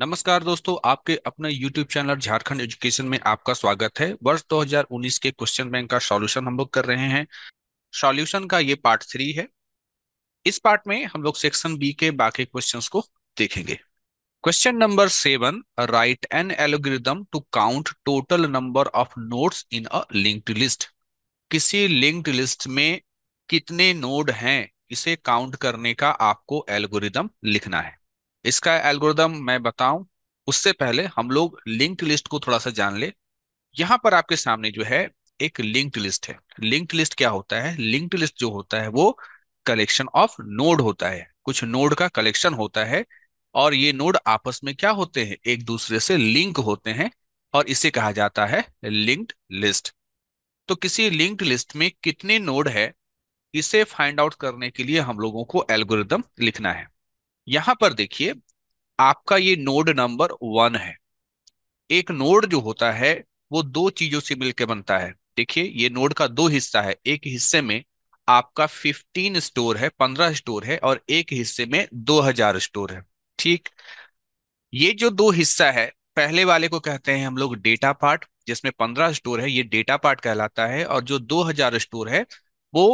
नमस्कार दोस्तों आपके अपने YouTube चैनल झारखंड एजुकेशन में आपका स्वागत है वर्ष 2019 के क्वेश्चन बैंक का सॉल्यूशन हम लोग कर रहे हैं सॉल्यूशन का ये पार्ट थ्री है इस पार्ट में हम लोग सेक्शन बी के बाकी क्वेश्चंस को देखेंगे question number seven right an algorithm to count total number of node in a linked list किसी लिंक्ड लिस्ट में कितने नोड हैं इसे काउंट करने का आपको एल्गोरिदम लिखना है इसका एल्गोरिदम मैं बताऊं उससे पहले हम लोग लिंक्ड लिस्ट को थोड़ा सा जान ले यहाँ पर आपके सामने जो है एक लिंक्ड लिस्ट है लिंक्ड लिस्ट क्या होता है लिंक्ड लिस्ट जो होता है वो कलेक्शन ऑफ नोड होता है कुछ नोड का कलेक्शन होता है और ये नोड आपस में क्या होते हैं एक दूसरे से लिंक होते हैं और इसे कहा जाता है लिंक्ड लिस्ट तो किसी लिंक्ड लिस्ट में कितने नोड है इसे फाइंड आउट करने के लिए हम लोगों को एल्गोरिदम लिखना है यहां पर देखिए आपका ये नोड नंबर वन है एक नोड जो होता है वो दो चीजों से मिलकर बनता है देखिए ये नोड का दो हिस्सा है एक हिस्से में आपका 15 स्टोर है 15 स्टोर है और एक हिस्से में 2000 स्टोर है ठीक ये जो दो हिस्सा है पहले वाले को कहते हैं हम लोग डेटा पार्ट जिसमें 15 स्टोर है ये डेटा पार्ट कहलाता है और जो 2000 स्टोर है वो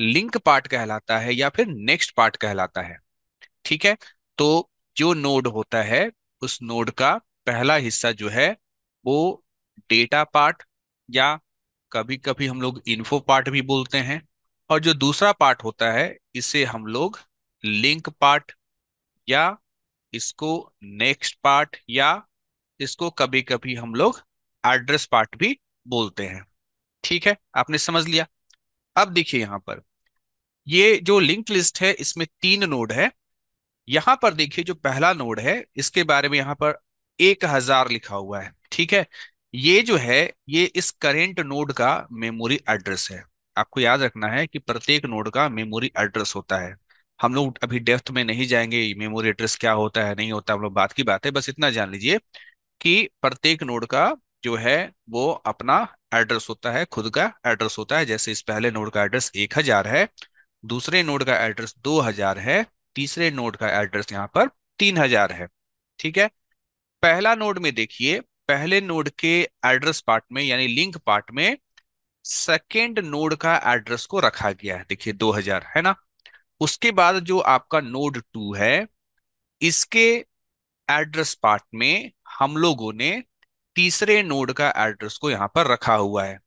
लिंक पार्ट कहलाता है या फिर नेक्स्ट पार्ट कहलाता है ठीक है तो जो नोड होता है उस नोड का पहला हिस्सा जो है वो डेटा पार्ट या कभी कभी हम लोग इन्फो पार्ट भी बोलते हैं और जो दूसरा पार्ट होता है इसे हम लोग लिंक पार्ट या इसको नेक्स्ट पार्ट या इसको कभी कभी हम लोग एड्रेस पार्ट भी बोलते हैं ठीक है आपने समझ लिया अब देखिए यहां पर ये जो लिंक लिस्ट है इसमें तीन नोड है यहां पर देखिए जो पहला नोड है इसके बारे में यहां पर एक हजार लिखा हुआ है ठीक है ये जो है ये इस करेंट नोड का मेमोरी एड्रेस है आपको याद रखना है कि प्रत्येक नोड का मेमोरी एड्रेस होता है हम लोग अभी डेफ्थ में नहीं जाएंगे मेमोरी एड्रेस क्या होता है नहीं होता हम लोग बात की बात है बस इतना जान लीजिए कि प्रत्येक नोड का जो है वो अपना एड्रेस होता है खुद का एड्रेस होता है जैसे इस पहले नोड का एड्रेस एक हजार है दूसरे नोड का एड्रेस दो हजार है तीसरे नोड का एड्रेस यहाँ पर तीन हजार है ठीक है पहला नोड में देखिए पहले नोड के एड्रेस पार्ट में यानी लिंक पार्ट में सेकेंड नोड का एड्रेस को रखा गया है देखिए हजार है ना उसके बाद जो आपका नोड टू है इसके एड्रेस पार्ट में हम लोगों ने तीसरे नोड का एड्रेस को यहाँ पर रखा हुआ है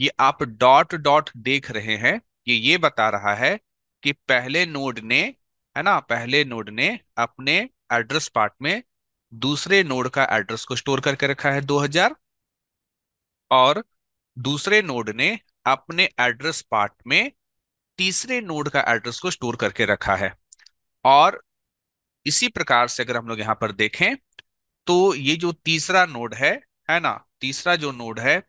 ये आप डॉट डॉट देख रहे हैं ये ये बता रहा है कि पहले नोड ने है ना पहले नोड ने अपने एड्रेस पार्ट में दूसरे नोड का एड्रेस को स्टोर करके रखा है 2000 और दूसरे नोड ने अपने एड्रेस पार्ट में तीसरे नोड का एड्रेस को स्टोर करके रखा है और इसी प्रकार से अगर हम लोग यहाँ पर देखें तो ये जो तीसरा नोड है है ना तीसरा जो नोड है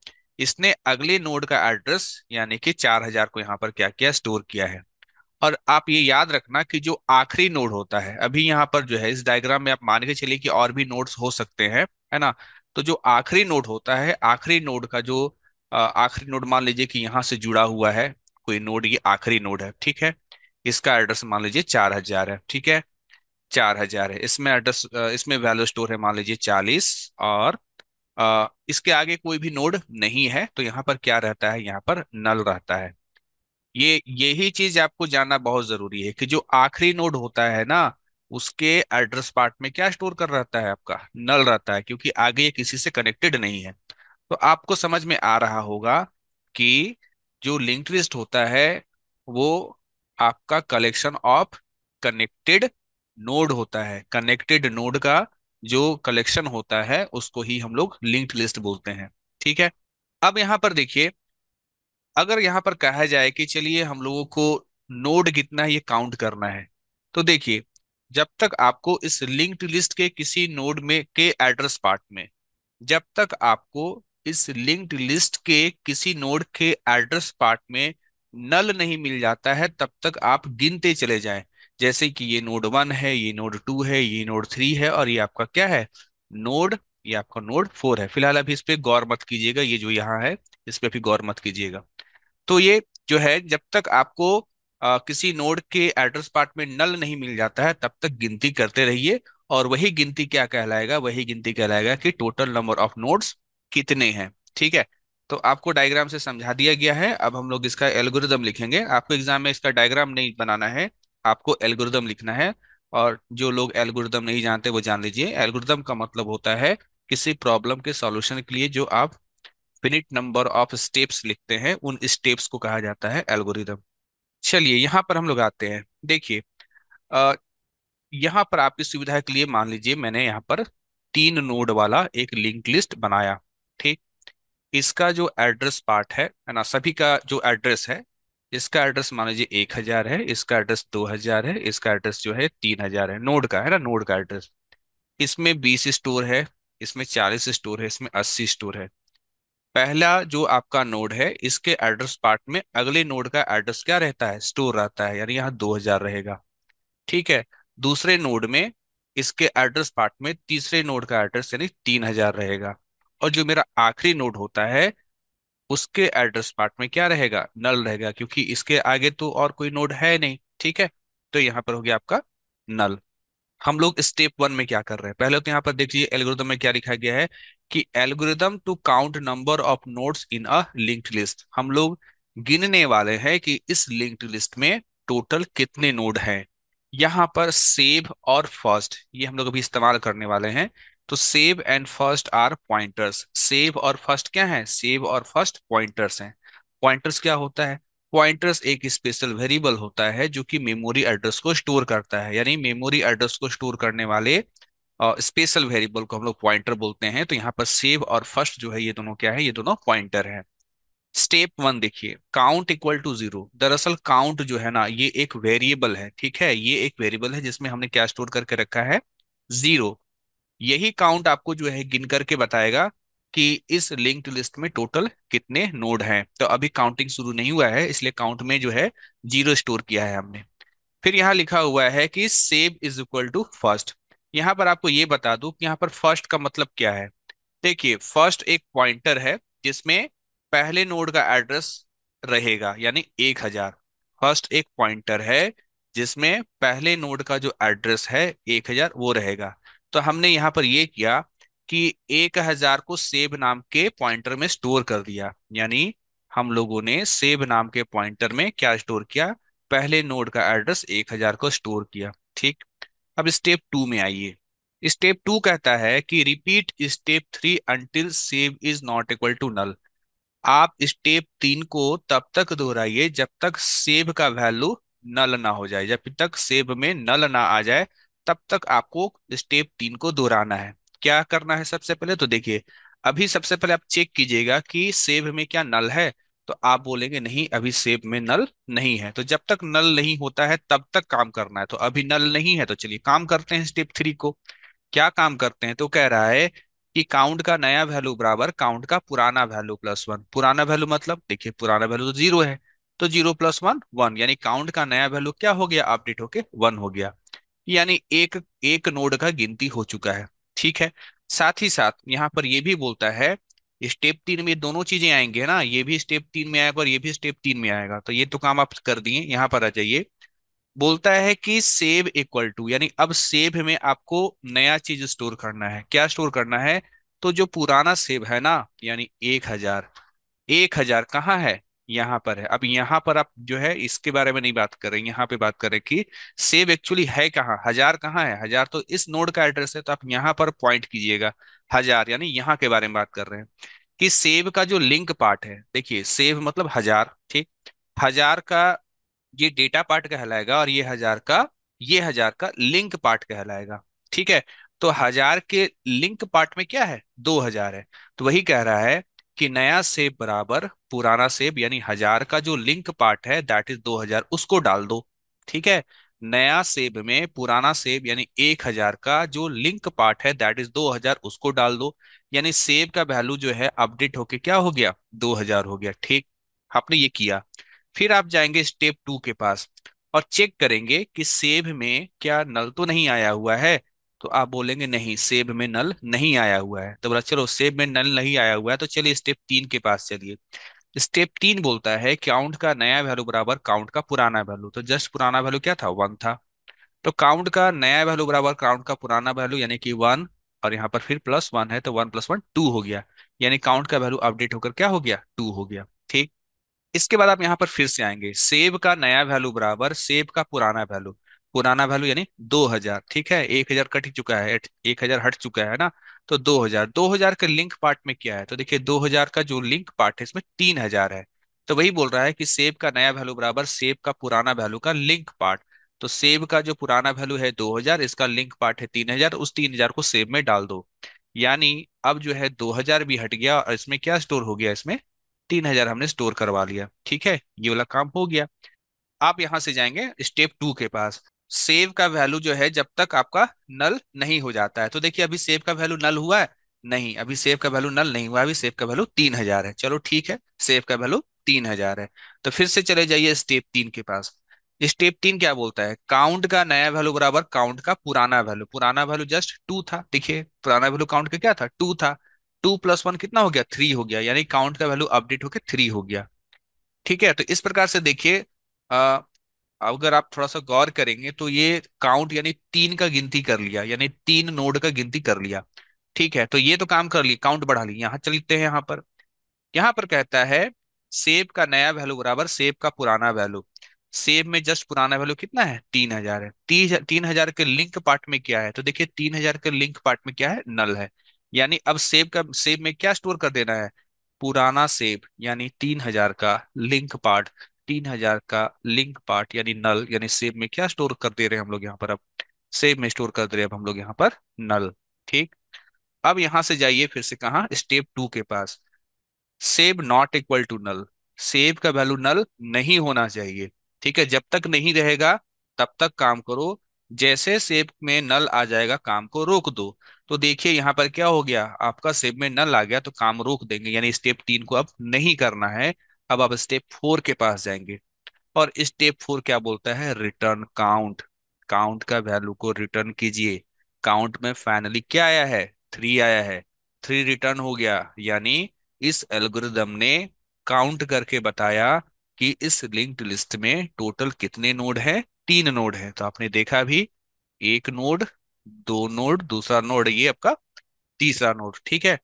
इसने अगले नोड का एड्रेस यानी कि 4000 को यहाँ पर क्या किया स्टोर किया है और आप ये याद रखना कि जो आखिरी नोड होता है अभी यहाँ पर जो है इस डायग्राम में आप मान के चलिए कि और भी नोड्स हो सकते हैं है ना तो जो आखिरी नोड होता है आखिरी नोड का जो आखिरी नोड मान लीजिए कि यहाँ से जुड़ा हुआ है कोई नोड ये आखिरी नोड है ठीक है इसका एड्रेस मान लीजिए चार हजार है ठीक है चार हजार है इसमें एड्रेस इसमें वैल्यू स्टोर है मान लीजिए चालीस और इसके आगे कोई भी नोड नहीं है तो यहाँ पर क्या रहता है यहाँ पर नल रहता है ये यही चीज आपको जानना बहुत जरूरी है कि जो आखिरी नोड होता है ना उसके एड्रेस पार्ट में क्या स्टोर कर रहता है आपका नल रहता है क्योंकि आगे ये किसी से कनेक्टेड नहीं है तो आपको समझ में आ रहा होगा कि जो लिंक्ड लिस्ट होता है वो आपका कलेक्शन ऑफ कनेक्टेड नोड होता है कनेक्टेड नोड का जो कलेक्शन होता है उसको ही हम लोग लिंक्ड लिस्ट बोलते हैं ठीक है अब यहां पर देखिए अगर यहाँ पर कहा जाए कि चलिए हम लोगों को नोड कितना है ये काउंट करना है तो देखिए जब तक आपको इस लिंक्ड लिस्ट के किसी नोड में के एड्रेस पार्ट में जब तक आपको इस लिंक्ड लिस्ट के किसी नोड के एड्रेस पार्ट में नल नहीं मिल जाता है तब तक आप गिनते चले जाएं जैसे कि ये नोड वन है ये नोड टू है ये नोड थ्री है और ये आपका क्या है नोड ये आपका नोड फोर है फिलहाल अभी इस पर गौर मत कीजिएगा ये जो यहाँ है इस पर अभी गौर मत कीजिएगा तो ये जो है जब तक आपको आ, किसी नोड के एड्रेस पार्ट में नल नहीं मिल जाता है तब तक गिनती करते रहिए और वही गिनती क्या कहलाएगा वही गिनती कहलाएगा कि टोटल नंबर ऑफ नोड्स कितने हैं ठीक है तो आपको डायग्राम से समझा दिया गया है अब हम लोग इसका एल्गोरिदम लिखेंगे आपको एग्जाम में इसका डायग्राम नहीं बनाना है आपको एल्गोरिदम लिखना है और जो लोग एल्गोरिदम नहीं जानते वो जान लीजिए एल्गोरिदम का मतलब होता है किसी प्रॉब्लम के सॉल्यूशन के लिए जो आप इन्फिनिट नंबर ऑफ स्टेप्स लिखते हैं उन स्टेप्स को कहा जाता है एल्गोरिदम चलिए यहाँ पर हम लोग आते हैं देखिए यहाँ पर आपकी सुविधा के लिए मान लीजिए मैंने यहाँ पर तीन नोड वाला एक लिंक लिस्ट बनाया ठीक इसका जो एड्रेस पार्ट है ना सभी का जो एड्रेस है इसका एड्रेस मान लीजिए एक हजार है इसका एड्रेस दो हजार है इसका एड्रेस जो है तीन हजार है नोड का है ना नोड का एड्रेस इसमें बीस स्टोर है इसमें चालीस स्टोर है इसमें अस्सी स्टोर है पहला जो आपका नोड है इसके एड्रेस पार्ट में अगले नोड का एड्रेस क्या रहता है स्टोर रहता है यानी यहाँ 2000 रहेगा ठीक है दूसरे नोड में इसके एड्रेस पार्ट में तीसरे नोड का एड्रेस यानी 3000 रहेगा और जो मेरा आखिरी नोड होता है उसके एड्रेस पार्ट में क्या रहेगा नल रहेगा क्योंकि इसके आगे तो और कोई नोड है नहीं ठीक है तो यहाँ पर हो गया आपका नल हम लोग स्टेप वन में क्या कर रहे हैं पहले तो यहाँ पर देख लीजिए एल्गोरिदम में क्या लिखा गया है कि algorithm to count number of nodes in a linked list हम लोग गिनने वाले हैं कि इस लिंक्ड लिस्ट में टोटल कितने नोड हैं यहाँ पर सेव और फर्स्ट ये हम लोग अभी इस्तेमाल करने वाले हैं तो save and first are pointers save और फर्स्ट क्या है सेव और फर्स्ट पॉइंटर्स हैं पॉइंटर्स क्या होता है पॉइंटर्स एक स्पेशल वेरिएबल होता है जो कि मेमोरी एड्रेस को स्टोर करता है यानी मेमोरी एड्रेस को स्टोर करने वाले स्पेशल uh, वेरिएबल को हम लोग पॉइंटर बोलते हैं तो यहाँ पर सेव और फर्स्ट जो है ये दोनों क्या है ये दोनों पॉइंटर है स्टेप वन देखिए काउंट इक्वल टू जीरो दरअसल काउंट जो है ना ये एक वेरिएबल है ठीक है ये एक वेरिएबल है जिसमें हमने क्या स्टोर करके रखा है जीरो यही काउंट आपको जो है गिन करके बताएगा कि इस लिंक्ड लिस्ट में टोटल कितने नोड हैं तो अभी काउंटिंग शुरू नहीं हुआ है इसलिए काउंट में जो है जीरो स्टोर किया है हमने फिर यहाँ लिखा हुआ है कि save is equal to first यहाँ पर आपको ये बता दू कि यहाँ पर फर्स्ट का मतलब क्या है देखिए फर्स्ट एक पॉइंटर है जिसमें पहले नोड का एड्रेस रहेगा यानी एक हजार फर्स्ट एक पॉइंटर है जिसमें पहले नोड का जो एड्रेस है एक हजार वो रहेगा तो हमने यहाँ पर ये किया कि एक हजार को सेब नाम के पॉइंटर में स्टोर कर दिया यानी हम लोगों ने सेब नाम के पॉइंटर में क्या स्टोर किया पहले नोड का एड्रेस एक हजार को स्टोर किया ठीक अब स्टेप टू में आइए स्टेप टू कहता है कि repeat step three until save is not equal to null आप स्टेप तीन को तब तक दोहराइए जब तक सेव का वैल्यू नल ना हो जाए जब तक सेव में नल ना आ जाए तब तक आपको स्टेप तीन को दोहराना है क्या करना है सबसे पहले तो देखिए अभी सबसे पहले आप चेक कीजिएगा कि सेव में क्या नल है तो आप बोलेंगे नहीं अभी सेब में नल नहीं है तो जब तक नल नहीं होता है तब तक काम करना है तो अभी नल नहीं है तो चलिए काम करते हैं स्टेप थ्री को क्या काम करते हैं तो कह रहा है कि काउंट का नया वैल्यू बराबर काउंट का पुराना वैल्यू प्लस वन पुराना वैल्यू मतलब देखिए पुराना वैल्यू तो जीरो है तो जीरो प्लस वन वन यानी काउंट का नया वैल्यू क्या हो गया अपडेट होके वन हो गया यानी एक एक नोड का गिनती हो चुका है ठीक है साथ ही साथ यहाँ पर यह भी बोलता है स्टेप तीन में ये दोनों चीजें आएंगे ना ये भी स्टेप तीन में आएगा और ये भी स्टेप तीन में आएगा तो ये तो काम आप कर दिए यहाँ पर आ जाइए बोलता है कि सेव इक्वल टू यानी अब सेव में आपको नया चीज स्टोर करना है क्या स्टोर करना है तो जो पुराना सेव है ना यानी एक हजार एक हजार कहाँ है यहाँ पर है अब यहाँ पर आप जो है इसके बारे में नहीं बात कर रहे यहाँ पे बात करें कि सेव एक्चुअली है कहाँ हजार कहाँ है हजार तो इस नोड का एड्रेस है तो आप यहाँ पर पॉइंट कीजिएगा हजार यानी यहाँ के बारे में बात कर रहे हैं कि सेव का जो लिंक पार्ट है देखिए सेव मतलब हजार ठीक हजार का ये डेटा पार्ट कहलाएगा और ये हजार का ये हजार का लिंक पार्ट कहलाएगा ठीक है तो हजार के लिंक पार्ट में क्या है दो हजार है तो वही कह रहा है कि नया सेब बराबर पुराना सेब यानी हजार का जो लिंक पार्ट है दैट इज दो हजार उसको डाल दो ठीक है नया सेब में पुराना सेब यानी एक हजार का जो लिंक पार्ट है दैट इज दो हजार उसको डाल दो यानी सेब का वैल्यू जो है अपडेट होके क्या हो गया दो हजार हो गया ठीक आपने ये किया फिर आप जाएंगे स्टेप टू के पास और चेक करेंगे कि सेब में क्या नल तो नहीं आया हुआ है तो आप बोलेंगे नहीं सेब में नल नहीं आया हुआ है तो बोला चलो सेब में नल नहीं आया हुआ है तो चलिए स्टेप तीन के पास चलिए स्टेप तीन बोलता है काउंट का नया वैल्यू बराबर काउंट का पुराना वैल्यू तो जस्ट पुराना वैल्यू क्या था वन था तो काउंट का नया वैल्यू बराबर काउंट का पुराना वैल्यू यानी कि वन और यहाँ पर फिर प्लस वन है तो वन प्लस वन टू हो गया यानी काउंट का वैल्यू अपडेट होकर क्या हो गया टू हो गया ठीक इसके बाद आप यहाँ पर फिर से आएंगे सेब का नया वैल्यू बराबर सेब का पुराना वैल्यू पुराना वैल्यू यानी 2000 ठीक है 1000 कट चुका है 1000 हट चुका है ना तो 2000 2000 का लिंक पार्ट में क्या है तो देखिए 2000 का जो लिंक पार्ट है इसमें 3000 है तो वही बोल रहा है कि सेब का नया वैल्यू बराबर सेब का पुराना वैल्यू का लिंक पार्ट तो सेब का जो पुराना वैल्यू है 2000 इसका लिंक पार्ट है 3000 उस 3000 को सेब में डाल दो यानी अब जो है 2000 भी हट गया और इसमें क्या स्टोर हो गया इसमें 3000 हमने स्टोर करवा लिया ठीक है ये वाला काम हो गया आप यहां से जाएंगे स्टेप टू के पास सेव का वैल्यू जो है जब तक आपका नल नहीं हो जाता है तो देखिए अभी सेव का वैल्यू नल हुआ है नहीं अभी सेव का वैल्यू नल नहीं हुआ अभी सेव का वैल्यू तीन हजार है चलो ठीक है सेव का वैल्यू तीन हजार है तो फिर से चले जाइए स्टेप तीन के पास स्टेप तीन क्या बोलता है काउंट का नया वैल्यू बराबर काउंट का पुराना वैल्यू पुराना वैल्यू जस्ट टू था देखिए पुराना वैल्यू काउंट का क्या था टू था टू प्लस वन कितना हो गया थ्री हो गया यानी काउंट का वैल्यू अपडेट होकर थ्री हो गया ठीक है तो इस प्रकार से देखिए अगर आप थोड़ा सा गौर करेंगे तो ये काउंट यानी तीन का गिनती कर लिया यानी तीन नोड का गिनती कर लिया ठीक है तो ये तो काम कर लिया काउंट बढ़ा लिया यहाँ चलते हैं यहाँ पर यहाँ पर कहता है सेब का नया वैल्यू बराबर सेब का पुराना वैल्यू सेब में जस्ट पुराना वैल्यू कितना है तीन हजार है तीन तीन हजार के लिंक पार्ट में क्या है तो देखिए तीन हजार के लिंक पार्ट में क्या है नल है यानी अब सेब का सेब में क्या स्टोर कर देना है पुराना सेब यानी तीन हजार का लिंक पार्ट तीन हजार का लिंक पार्ट यानी नल यानी सेब में क्या स्टोर कर दे रहे हैं हम लोग यहाँ पर अब सेब में स्टोर कर दे रहे हैं अब हम लोग यहाँ पर नल ठीक अब यहां से जाइए फिर से कहा स्टेप टू के पास सेब नॉट इक्वल टू नल सेब का वैल्यू नल नहीं होना चाहिए ठीक है जब तक नहीं रहेगा तब तक काम करो जैसे सेब में नल आ जाएगा काम को रोक दो तो देखिए यहाँ पर क्या हो गया आपका सेब में नल आ गया तो काम रोक देंगे यानी स्टेप तीन को अब नहीं करना है अब आप स्टेप फोर के पास जाएंगे और स्टेप फोर क्या बोलता है रिटर्न काउंट काउंट का वैल्यू को रिटर्न कीजिए काउंट में फाइनली क्या आया है थ्री आया है थ्री रिटर्न हो गया यानी इस एल्गोरिदम ने काउंट करके बताया कि इस लिंक्ड लिस्ट में टोटल कितने नोड हैं तीन नोड हैं तो आपने देखा भी एक नोड दो नोड दूसरा नोड ये आपका तीसरा नोड ठीक है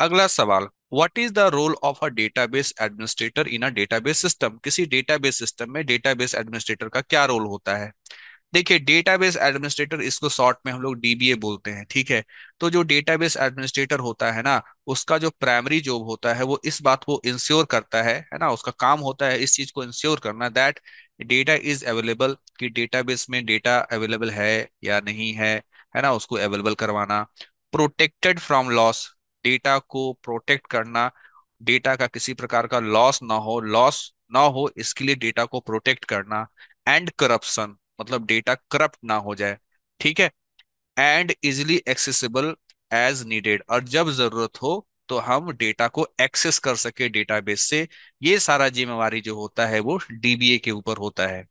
अगला सवाल what is the role of a database administrator in a database system किसी डेटाबेस सिस्टम में डेटाबेस एडमिनिस्ट्रेटर का क्या रोल होता है देखिए डेटाबेस एडमिनिस्ट्रेटर इसको शॉर्ट में हम लोग डीबीए बोलते हैं ठीक है तो जो डेटाबेस एडमिनिस्ट्रेटर होता है ना उसका जो प्राइमरी जॉब होता है वो इस बात को इंश्योर करता है है ना उसका काम होता है इस चीज को इंश्योर करना दैट डेटा इज अवेलेबल कि डेटाबेस में डेटा अवेलेबल है या नहीं है है ना उसको अवेलेबल करवाना प्रोटेक्टेड फ्रॉम लॉस डेटा को प्रोटेक्ट करना डेटा का किसी प्रकार का लॉस ना हो लॉस ना हो इसके लिए डेटा को प्रोटेक्ट करना एंड करप्शन मतलब डेटा करप्ट ना हो जाए ठीक है and easily accessible as needed और जब जरूरत हो तो हम डेटा को एक्सेस कर सके डेटाबेस से ये सारा जिम्मेवारी जो होता है वो डीबीए के ऊपर होता है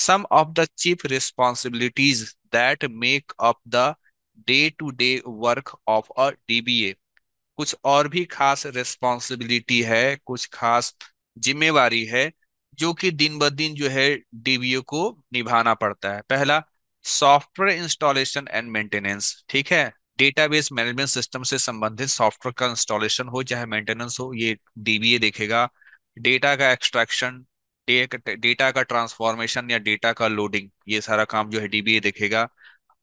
some of the chief responsibilities that make up the day to day work of a DBA कुछ और भी खास रिस्पॉन्सिबिलिटी है कुछ खास जिम्मेवारी है जो कि दिन ब दिन जो है डीबीओ को निभाना पड़ता है पहला सॉफ्टवेयर इंस्टॉलेशन एंड मेंटेनेंस ठीक है डेटाबेस मैनेजमेंट सिस्टम से संबंधित सॉफ्टवेयर का इंस्टॉलेशन हो चाहे मेंटेनेंस हो ये डीबीए देखेगा डेटा का एक्सट्रैक्शन डेटा का ट्रांसफॉर्मेशन या डेटा का लोडिंग ये सारा काम जो है डीबीए देखेगा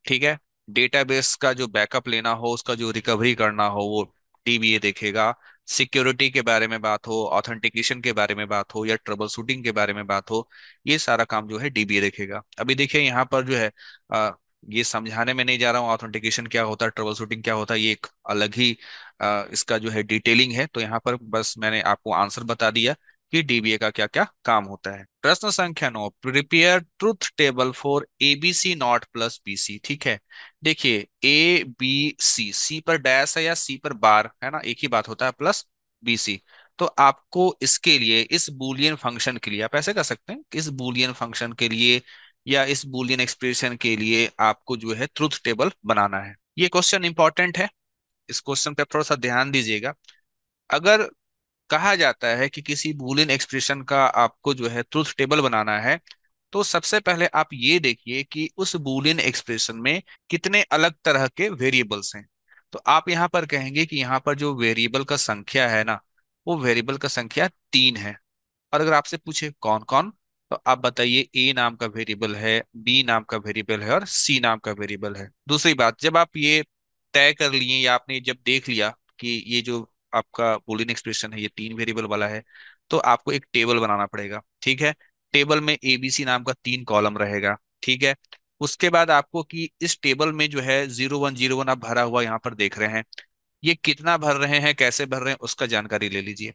ठीक है डेटाबेस का जो बैकअप लेना हो उसका जो रिकवरी करना हो वो डीबीए देखेगा सिक्योरिटी के बारे में बात हो ऑथेंटिकेशन के बारे में बात हो या ट्रबल शूटिंग के बारे में बात हो ये सारा काम जो है डीबीए देखेगा अभी देखिए यहाँ पर जो है आ, ये समझाने में नहीं जा रहा हूँ ऑथेंटिकेशन क्या होता है ट्रबल शूटिंग क्या होता है ये एक अलग ही आ, इसका जो है डिटेलिंग है तो यहाँ पर बस मैंने आपको आंसर बता दिया कि डीबीए का क्या क्या काम होता है प्रश्न संख्या नौ prepare truth table for A B C not plus B C ठीक है देखिए ए बी सी सी पर डैश है या सी पर बार है ना एक ही बात होता है प्लस बी सी तो आपको इसके लिए इस बुलियन फंक्शन के लिए आप ऐसे कर सकते हैं इस बुलियन फंक्शन के लिए या इस बुलियन एक्सप्रेशन के लिए आपको जो है ट्रुथ टेबल बनाना है ये क्वेश्चन इंपॉर्टेंट है इस क्वेश्चन पे थोड़ा सा ध्यान दीजिएगा अगर कहा जाता है कि किसी बूलियन एक्सप्रेशन का आपको जो है ट्रुथ टेबल बनाना है तो सबसे पहले आप ये देखिए कि उस बूलियन एक्सप्रेशन में कितने अलग तरह के वेरिएबल्स हैं तो आप यहाँ पर कहेंगे कि यहाँ पर जो वेरिएबल का संख्या है ना वो वेरिएबल का संख्या तीन है और अगर आपसे पूछे कौन कौन तो आप बताइए ए नाम का वेरिएबल है बी नाम का वेरिएबल है और सी नाम का वेरिएबल है दूसरी बात जब आप ये तय कर लिए या आपने जब देख लिया कि ये जो आपका बोलिन एक्सप्रेशन है ये तीन वेरिएबल वाला है तो आपको एक टेबल बनाना पड़ेगा ठीक है टेबल में एबीसी नाम का तीन कॉलम रहेगा ठीक है उसके बाद आपको कि इस टेबल में जो है जीरो वन जीरो वन आप भरा हुआ यहाँ पर देख रहे हैं ये कितना भर रहे हैं कैसे भर रहे हैं उसका जानकारी ले लीजिए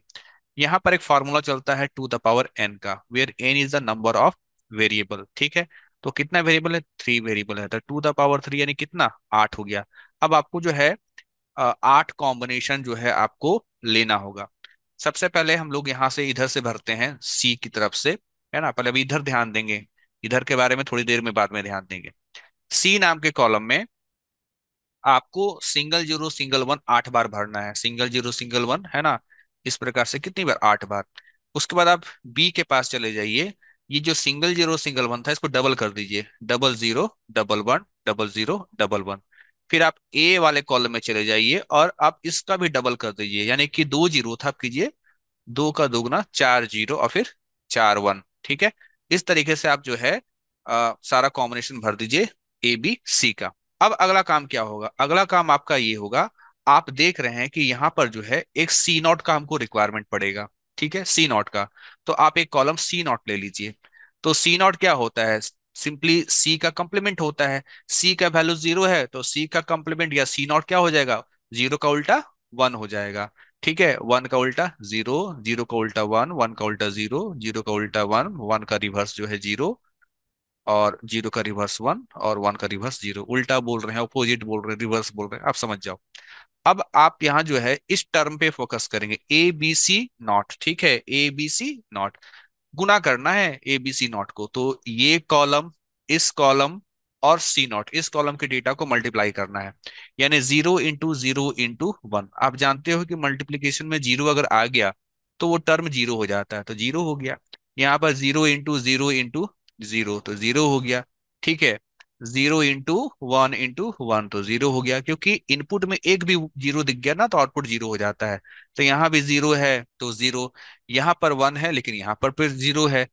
यहाँ पर एक फॉर्मूला चलता है टू द पावर एन का where N is the number of variable ठीक है तो कितना वेरिएबल है थ्री वेरिएबल है तो टू द पावर थ्री यानी कितना आठ हो गया अब आपको जो है आठ कॉम्बिनेशन जो है आपको लेना होगा सबसे पहले हम लोग यहाँ से इधर से भरते हैं सी की तरफ से है ना पहले अभी इधर ध्यान देंगे इधर के बारे में थोड़ी देर में बाद में ध्यान देंगे सी नाम के कॉलम में आपको सिंगल जीरो सिंगल वन आठ बार भरना है सिंगल जीरो सिंगल वन है ना इस प्रकार से कितनी बार आठ बार उसके बाद आप बी के पास चले जाइए ये जो सिंगल जीरो सिंगल वन था इसको डबल कर दीजिए double zero double one double zero double one फिर आप ए वाले कॉलम में चले जाइए और आप इसका भी डबल कर दीजिए यानी कि दो जीरो था कीजिए दो का दोगुना चार जीरो और फिर चार वन ठीक है इस तरीके से आप जो है आ, सारा कॉम्बिनेशन भर दीजिए ए बी सी का अब अगला काम क्या होगा अगला काम आपका ये होगा आप देख रहे हैं कि यहाँ पर जो है एक सी नॉट का हमको रिक्वायरमेंट पड़ेगा ठीक है सी नॉट का तो आप एक कॉलम सी नॉट ले लीजिए तो सी नॉट क्या होता है सिंपली सी का कंप्लीमेंट होता है सी का वैल्यू जीरो है तो सी का कंप्लीमेंट या सी नॉट क्या हो जाएगा जीरो का उल्टा वन हो जाएगा ठीक है वन का उल्टा जीरो जीरो का उल्टा वन वन का उल्टा जीरो जीरो का उल्टा वन वन का रिवर्स जो है जीरो और जीरो का रिवर्स वन और वन का रिवर्स जीरो उल्टा बोल रहे हैं अपोजिट बोल रहे हैं रिवर्स बोल रहे हैं आप समझ जाओ अब आप यहाँ जो है इस टर्म पे फोकस करेंगे ए बी सी नॉट ठीक है ए बी सी नॉट गुना करना है ए बी सी नॉट को तो ये कॉलम इस कॉलम और सी नॉट इस कॉलम के डेटा को मल्टीप्लाई करना है यानी zero into zero into one आप जानते हो कि मल्टीप्लीकेशन में जीरो अगर आ गया तो वो टर्म जीरो हो जाता है तो जीरो हो गया यहाँ पर zero into zero into zero तो जीरो हो गया ठीक है zero into one into one तो जीरो हो गया क्योंकि इनपुट में एक भी जीरो दिख गया ना तो आउटपुट जीरो हो जाता है तो यहाँ भी जीरो है तो जीरो यहाँ पर वन है लेकिन यहाँ पर फिर जीरो है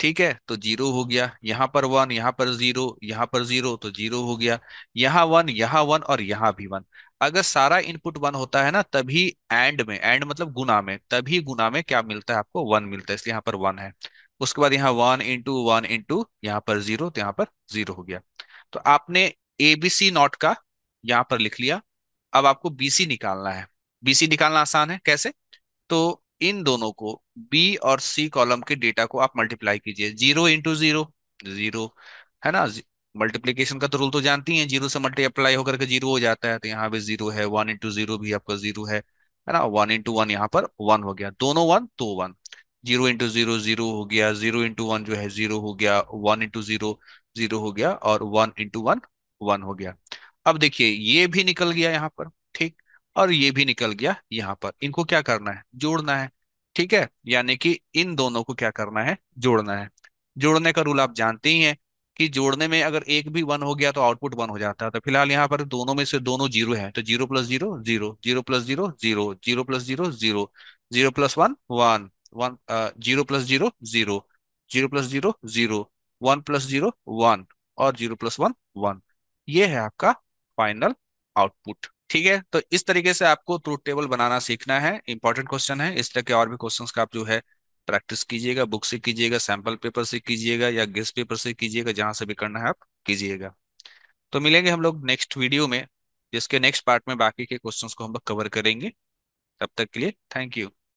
ठीक है तो जीरो हो गया यहाँ पर वन यहाँ पर जीरो यहाँ पर जीरो तो जीरो हो गया यहाँ वन यहाँ वन और यहाँ भी वन अगर सारा इनपुट वन होता है ना तभी एंड में एंड मतलब गुना में तभी गुना में क्या मिलता है आपको वन मिलता है इसलिए यहाँ पर वन है उसके बाद यहाँ वन इंटू वन इंटू यहाँ पर जीरो तो यहाँ पर जीरो हो गया तो आपने ए बी सी नॉट का यहाँ पर लिख लिया अब आपको बी सी निकालना है बी सी निकालना आसान है कैसे तो इन दोनों को बी और सी कॉलम के डेटा को आप मल्टीप्लाई कीजिए जीरो इंटू जीरो जीरो है ना मल्टीप्लीकेशन का तो रूल तो जानती है जीरो से मल्टीप्लाई होकर के जीरो हो जाता है तो यहाँ पे जीरो है वन इंटू जीरो भी आपका जीरो है है ना वन इंटू वन यहाँ पर वन हो गया दोनों वन तो one zero into zero zero हो गया जीरो इंटू वन जो है जीरो हो गया वन इंटू जीरो जीरो हो गया और वन इंटू वन वन हो गया अब देखिए ये भी निकल गया यहाँ पर ठीक और ये भी निकल गया यहाँ पर इनको क्या करना है जोड़ना है ठीक है यानी कि इन दोनों को क्या करना है जोड़ना है जोड़ने का रूल आप जानते ही हैं कि जोड़ने में अगर एक भी वन हो गया तो आउटपुट वन हो जाता है तो फिलहाल यहाँ पर दोनों में से दोनों जीरो है तो zero plus zero zero zero plus zero zero zero plus zero zero zero plus one one one zero plus zero zero zero plus zero zero one plus zero one और जीरो प्लस वन वन ये है आपका final output ठीक है तो इस तरीके से आपको ट्रूथ टेबल बनाना सीखना है इंपॉर्टेंट क्वेश्चन है इस तरह के और भी क्वेश्चन का आप जो है प्रैक्टिस कीजिएगा बुक से कीजिएगा सैंपल पेपर से कीजिएगा या गेस्ट पेपर से कीजिएगा जहां से भी करना है आप कीजिएगा तो मिलेंगे हम लोग नेक्स्ट वीडियो में जिसके नेक्स्ट पार्ट में बाकी के क्वेश्चंस को हम लोग कवर करेंगे तब तक के लिए थैंक यू